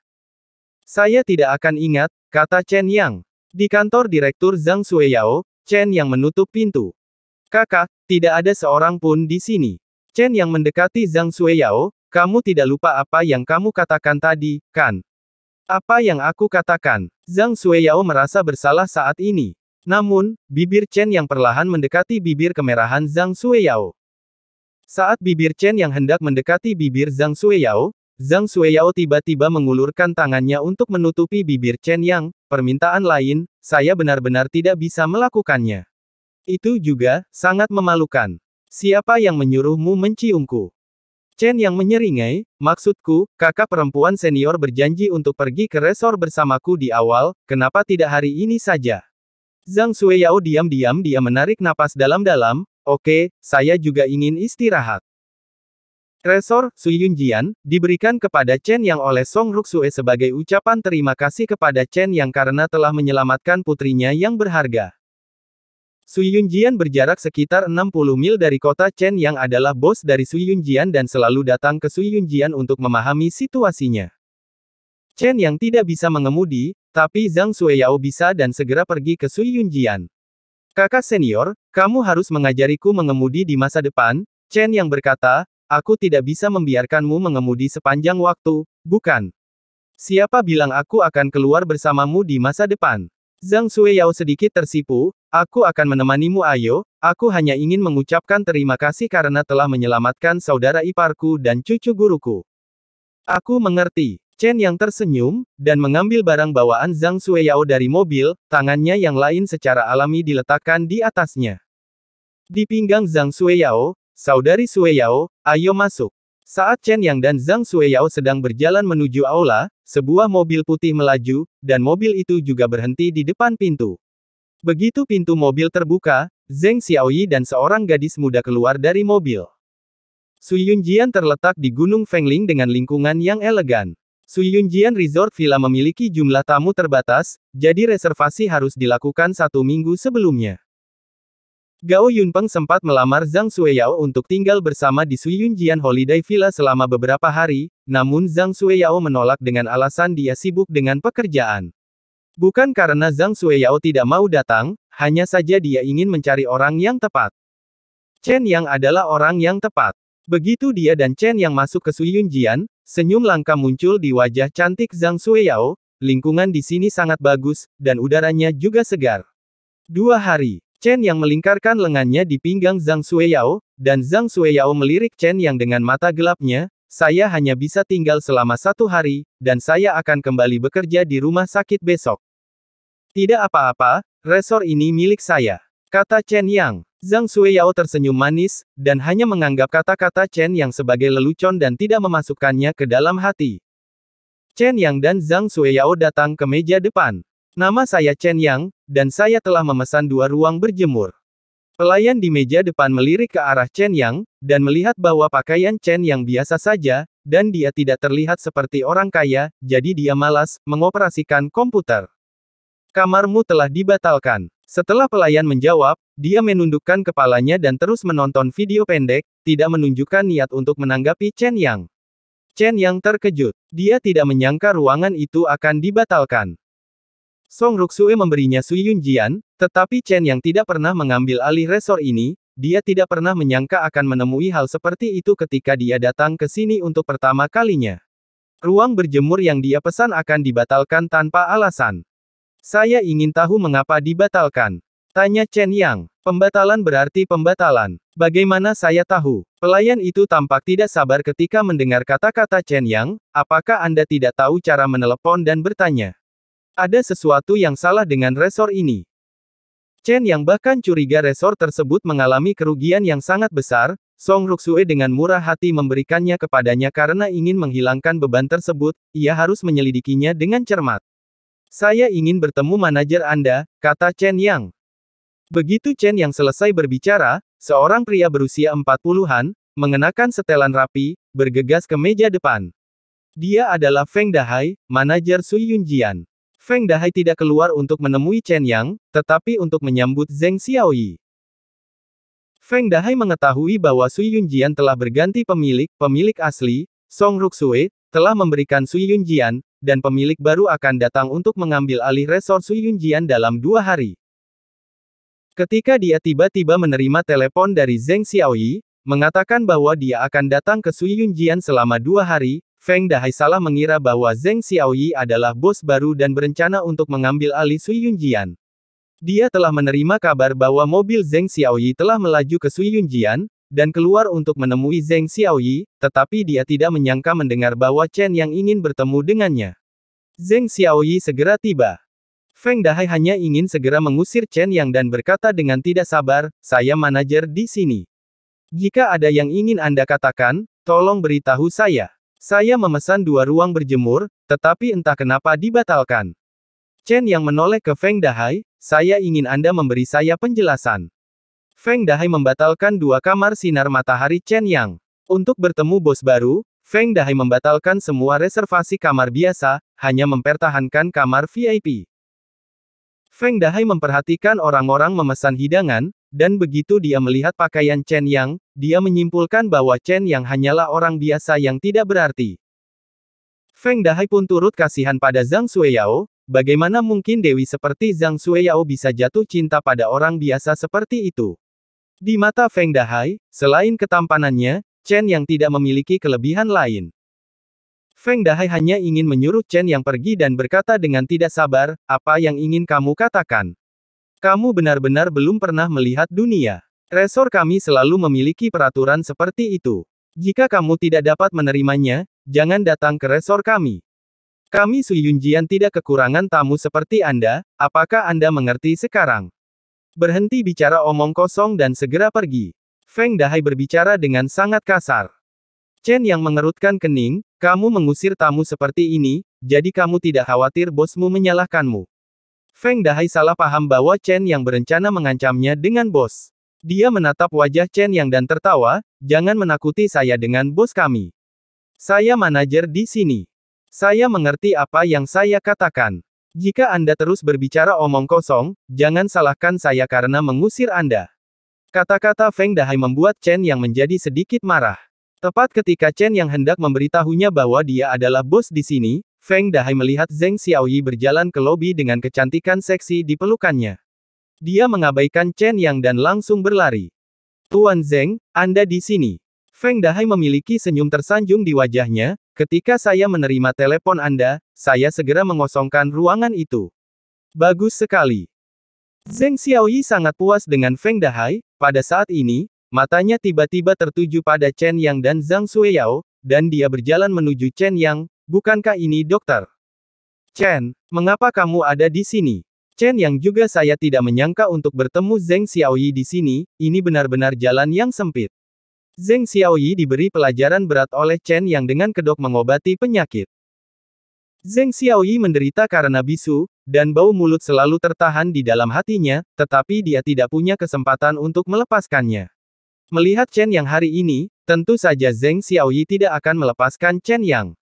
Speaker 1: Saya tidak akan ingat, kata Chen Yang. Di kantor Direktur Zhang Sueyao, Chen Yang menutup pintu. Kakak, tidak ada seorang pun di sini. Chen Yang mendekati Zhang Sueyao, kamu tidak lupa apa yang kamu katakan tadi, kan? Apa yang aku katakan? Zhang Sueyao merasa bersalah saat ini. Namun, bibir Chen Yang perlahan mendekati bibir kemerahan Zhang Sueyao. Saat bibir Chen yang hendak mendekati bibir Zhang Sueyao, Zhang Sueyao tiba-tiba mengulurkan tangannya untuk menutupi bibir Chen yang, permintaan lain, saya benar-benar tidak bisa melakukannya. Itu juga, sangat memalukan. Siapa yang menyuruhmu menciumku? Chen yang menyeringai, maksudku, kakak perempuan senior berjanji untuk pergi ke resor bersamaku di awal, kenapa tidak hari ini saja? Zhang Sueyao diam-diam dia menarik napas dalam-dalam, Oke, saya juga ingin istirahat. Resor Suyun Yunjian, diberikan kepada Chen Yang oleh Song Ruxue sebagai ucapan terima kasih kepada Chen Yang karena telah menyelamatkan putrinya yang berharga. Suyun Yunjian berjarak sekitar 60 mil dari kota Chen Yang adalah bos dari Suyun Yunjian dan selalu datang ke Suyun Yunjian untuk memahami situasinya. Chen Yang tidak bisa mengemudi, tapi Zhang Sueyao bisa dan segera pergi ke Suyun Yunjian. Kakak senior, kamu harus mengajariku mengemudi di masa depan, Chen yang berkata, aku tidak bisa membiarkanmu mengemudi sepanjang waktu, bukan? Siapa bilang aku akan keluar bersamamu di masa depan? Zhang Xueyao sedikit tersipu, aku akan menemanimu ayo, aku hanya ingin mengucapkan terima kasih karena telah menyelamatkan saudara iparku dan cucu guruku. Aku mengerti. Chen yang tersenyum, dan mengambil barang bawaan Zhang Sueyao dari mobil, tangannya yang lain secara alami diletakkan di atasnya. Di pinggang Zhang Sueyao, saudari Sueyao, ayo masuk. Saat Chen Yang dan Zhang Sueyao sedang berjalan menuju aula, sebuah mobil putih melaju, dan mobil itu juga berhenti di depan pintu. Begitu pintu mobil terbuka, Zheng Xiaoyi dan seorang gadis muda keluar dari mobil. Su Yunjian terletak di Gunung Fengling dengan lingkungan yang elegan. Suyunjian Resort Villa memiliki jumlah tamu terbatas, jadi reservasi harus dilakukan satu minggu sebelumnya. Gao Yunpeng sempat melamar Zhang Sueyao untuk tinggal bersama di Suyunjian Holiday Villa selama beberapa hari, namun Zhang Sueyao menolak dengan alasan dia sibuk dengan pekerjaan. Bukan karena Zhang Sueyao tidak mau datang, hanya saja dia ingin mencari orang yang tepat. Chen Yang adalah orang yang tepat. Begitu dia dan Chen Yang masuk ke Suyunjian, Senyum langka muncul di wajah cantik Zhang Sueyao, lingkungan di sini sangat bagus, dan udaranya juga segar. Dua hari, Chen yang melingkarkan lengannya di pinggang Zhang Sueyao, dan Zhang Sueyao melirik Chen yang dengan mata gelapnya, saya hanya bisa tinggal selama satu hari, dan saya akan kembali bekerja di rumah sakit besok. Tidak apa-apa, resor ini milik saya, kata Chen Yang. Zhang Xueyao tersenyum manis, dan hanya menganggap kata-kata Chen Yang sebagai lelucon dan tidak memasukkannya ke dalam hati. Chen Yang dan Zhang Xueyao datang ke meja depan. Nama saya Chen Yang, dan saya telah memesan dua ruang berjemur. Pelayan di meja depan melirik ke arah Chen Yang, dan melihat bahwa pakaian Chen Yang biasa saja, dan dia tidak terlihat seperti orang kaya, jadi dia malas mengoperasikan komputer. Kamarmu telah dibatalkan. Setelah pelayan menjawab, dia menundukkan kepalanya dan terus menonton video pendek, tidak menunjukkan niat untuk menanggapi Chen Yang. Chen Yang terkejut. Dia tidak menyangka ruangan itu akan dibatalkan. Song Ruxue memberinya Sui Yunjian, tetapi Chen Yang tidak pernah mengambil alih resor ini, dia tidak pernah menyangka akan menemui hal seperti itu ketika dia datang ke sini untuk pertama kalinya. Ruang berjemur yang dia pesan akan dibatalkan tanpa alasan. Saya ingin tahu mengapa dibatalkan. Tanya Chen Yang. Pembatalan berarti pembatalan. Bagaimana saya tahu? Pelayan itu tampak tidak sabar ketika mendengar kata-kata Chen Yang, apakah Anda tidak tahu cara menelepon dan bertanya? Ada sesuatu yang salah dengan resor ini. Chen Yang bahkan curiga resor tersebut mengalami kerugian yang sangat besar, Song Ruxue dengan murah hati memberikannya kepadanya karena ingin menghilangkan beban tersebut, ia harus menyelidikinya dengan cermat. Saya ingin bertemu manajer Anda, kata Chen Yang. Begitu Chen Yang selesai berbicara, seorang pria berusia 40-an, mengenakan setelan rapi, bergegas ke meja depan. Dia adalah Feng Dahai, manajer Su Yunjian. Feng Dahai tidak keluar untuk menemui Chen Yang, tetapi untuk menyambut Zeng Xiaoyi. Feng Dahai mengetahui bahwa Su Yunjian telah berganti pemilik, pemilik asli, Song Ruxue, telah memberikan Su Yunjian, dan pemilik baru akan datang untuk mengambil alih resor Suyunjian dalam dua hari. Ketika dia tiba-tiba menerima telepon dari Zheng Xiaoyi, mengatakan bahwa dia akan datang ke Suyunjian selama dua hari, Feng Dahai salah mengira bahwa Zheng Xiaoyi adalah bos baru dan berencana untuk mengambil alih Suyunjian. Dia telah menerima kabar bahwa mobil Zheng Xiaoyi telah melaju ke Suyunjian, dan keluar untuk menemui Zheng Xiaoyi, tetapi dia tidak menyangka mendengar bahwa Chen yang ingin bertemu dengannya. Zheng Xiaoyi segera tiba. Feng Dahai hanya ingin segera mengusir Chen Yang dan berkata dengan tidak sabar, saya manajer di sini. Jika ada yang ingin Anda katakan, tolong beritahu saya. Saya memesan dua ruang berjemur, tetapi entah kenapa dibatalkan. Chen Yang menoleh ke Feng Dahai, saya ingin Anda memberi saya penjelasan. Feng Dahai membatalkan dua kamar sinar matahari Chen Yang. Untuk bertemu bos baru, Feng Dahai membatalkan semua reservasi kamar biasa, hanya mempertahankan kamar VIP. Feng Dahai memperhatikan orang-orang memesan hidangan, dan begitu dia melihat pakaian Chen Yang, dia menyimpulkan bahwa Chen Yang hanyalah orang biasa yang tidak berarti. Feng Dahai pun turut kasihan pada Zhang Sueyao, bagaimana mungkin Dewi seperti Zhang Sueyao bisa jatuh cinta pada orang biasa seperti itu. Di mata Feng Dahai, selain ketampanannya, Chen yang tidak memiliki kelebihan lain. Feng Dahai hanya ingin menyuruh Chen yang pergi dan berkata dengan tidak sabar, apa yang ingin kamu katakan? Kamu benar-benar belum pernah melihat dunia. Resor kami selalu memiliki peraturan seperti itu. Jika kamu tidak dapat menerimanya, jangan datang ke resor kami. Kami Su Yunjian tidak kekurangan tamu seperti Anda, apakah Anda mengerti sekarang? Berhenti bicara omong kosong dan segera pergi. Feng Dahai berbicara dengan sangat kasar. Chen yang mengerutkan kening, kamu mengusir tamu seperti ini, jadi kamu tidak khawatir bosmu menyalahkanmu. Feng Dahai salah paham bahwa Chen yang berencana mengancamnya dengan bos. Dia menatap wajah Chen yang dan tertawa, jangan menakuti saya dengan bos kami. Saya manajer di sini. Saya mengerti apa yang saya katakan. Jika Anda terus berbicara omong kosong, jangan salahkan saya karena mengusir Anda. Kata-kata Feng Dahai membuat Chen yang menjadi sedikit marah. Tepat ketika Chen yang hendak memberitahunya bahwa dia adalah bos di sini, Feng Dahai melihat Zeng Xiaoyi berjalan ke lobi dengan kecantikan seksi di pelukannya. Dia mengabaikan Chen yang dan langsung berlari. Tuan Zeng, Anda di sini. Feng Dahai memiliki senyum tersanjung di wajahnya, ketika saya menerima telepon Anda, saya segera mengosongkan ruangan itu. Bagus sekali. Zeng Xiaoyi sangat puas dengan Feng Dahai, pada saat ini, matanya tiba-tiba tertuju pada Chen Yang dan Zhang Xueyao, dan dia berjalan menuju Chen Yang, bukankah ini dokter? Chen, mengapa kamu ada di sini? Chen Yang juga saya tidak menyangka untuk bertemu Zeng Xiaoyi di sini, ini benar-benar jalan yang sempit. Zeng Xiaoyi diberi pelajaran berat oleh Chen yang dengan kedok mengobati penyakit. Zeng Xiaoyi menderita karena bisu, dan bau mulut selalu tertahan di dalam hatinya, tetapi dia tidak punya kesempatan untuk melepaskannya. Melihat Chen yang hari ini, tentu saja Zeng Xiaoyi tidak akan melepaskan Chen Yang.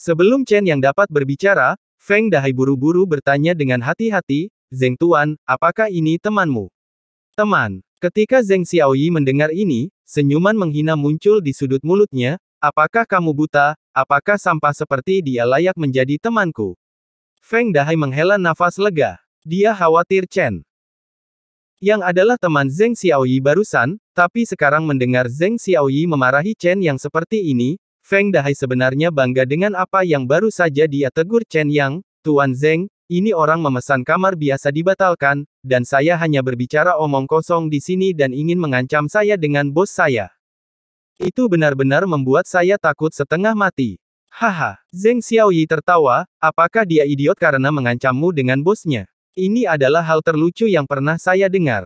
Speaker 1: Sebelum Chen Yang dapat berbicara, Feng Dahai buru-buru bertanya dengan hati-hati, Zeng Tuan, apakah ini temanmu? Teman, ketika Zeng Xiaoyi mendengar ini, Senyuman menghina muncul di sudut mulutnya, apakah kamu buta, apakah sampah seperti dia layak menjadi temanku? Feng Dahai menghela nafas lega. Dia khawatir Chen. Yang adalah teman Zeng Xiaoyi barusan, tapi sekarang mendengar Zeng Xiaoyi memarahi Chen yang seperti ini, Feng Dahai sebenarnya bangga dengan apa yang baru saja dia tegur Chen Yang, Tuan Zeng, ini orang memesan kamar biasa dibatalkan, dan saya hanya berbicara omong kosong di sini dan ingin mengancam saya dengan bos saya. Itu benar-benar membuat saya takut setengah mati. Haha, Zeng Xiaoyi tertawa, apakah dia idiot karena mengancammu dengan bosnya? Ini adalah hal terlucu yang pernah saya dengar.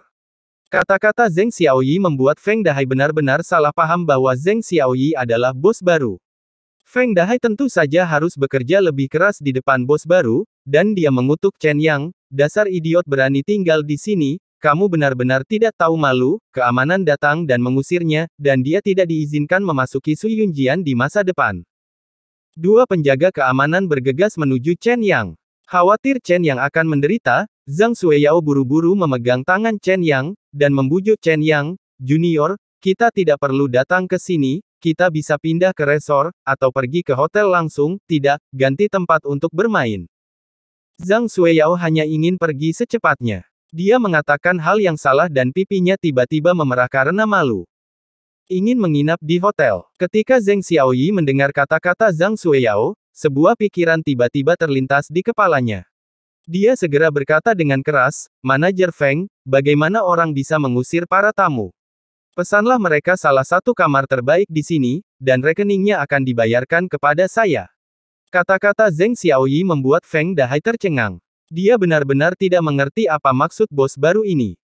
Speaker 1: Kata-kata Zeng Xiaoyi membuat Feng Dahai benar-benar salah paham bahwa Zeng Xiaoyi adalah bos baru. Feng Dahai tentu saja harus bekerja lebih keras di depan bos baru, dan dia mengutuk Chen Yang, dasar idiot berani tinggal di sini, kamu benar-benar tidak tahu malu, keamanan datang dan mengusirnya, dan dia tidak diizinkan memasuki Su Yunjian di masa depan. Dua penjaga keamanan bergegas menuju Chen Yang. Khawatir Chen Yang akan menderita, Zhang Sueyao buru-buru memegang tangan Chen Yang, dan membujuk Chen Yang, Junior, kita tidak perlu datang ke sini, kita bisa pindah ke resor, atau pergi ke hotel langsung, tidak, ganti tempat untuk bermain. Zhang Xueyao hanya ingin pergi secepatnya. Dia mengatakan hal yang salah dan pipinya tiba-tiba memerah karena malu. Ingin menginap di hotel. Ketika Zheng Xiaoyi mendengar kata-kata Zhang Xueyao, sebuah pikiran tiba-tiba terlintas di kepalanya. Dia segera berkata dengan keras, Manajer Feng, bagaimana orang bisa mengusir para tamu? Pesanlah mereka salah satu kamar terbaik di sini, dan rekeningnya akan dibayarkan kepada saya. Kata-kata Zeng Xiaoyi membuat Feng Dahai tercengang. Dia benar-benar tidak mengerti apa maksud bos baru ini.